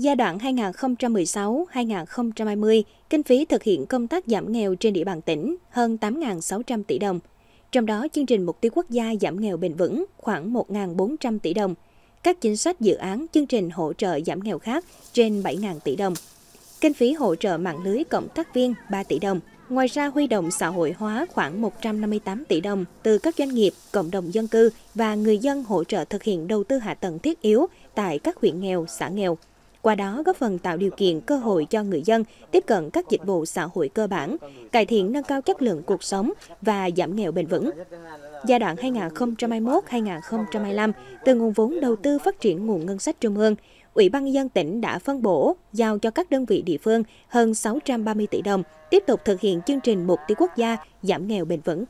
Giai đoạn 2016-2020, kinh phí thực hiện công tác giảm nghèo trên địa bàn tỉnh hơn 8.600 tỷ đồng. Trong đó, chương trình Mục tiêu Quốc gia giảm nghèo bền vững khoảng 1.400 tỷ đồng. Các chính sách dự án, chương trình hỗ trợ giảm nghèo khác trên 7.000 tỷ đồng. Kinh phí hỗ trợ mạng lưới cộng tác viên 3 tỷ đồng. Ngoài ra, huy động xã hội hóa khoảng 158 tỷ đồng từ các doanh nghiệp, cộng đồng dân cư và người dân hỗ trợ thực hiện đầu tư hạ tầng thiết yếu tại các huyện nghèo, xã nghèo, qua đó góp phần tạo điều kiện cơ hội cho người dân tiếp cận các dịch vụ xã hội cơ bản, cải thiện nâng cao chất lượng cuộc sống và giảm nghèo bền vững. Giai đoạn 2021-2025, từ nguồn vốn đầu tư phát triển nguồn ngân sách trung ương, Ủy ban nhân dân tỉnh đã phân bổ giao cho các đơn vị địa phương hơn 630 tỷ đồng tiếp tục thực hiện chương trình mục tiêu quốc gia giảm nghèo bền vững.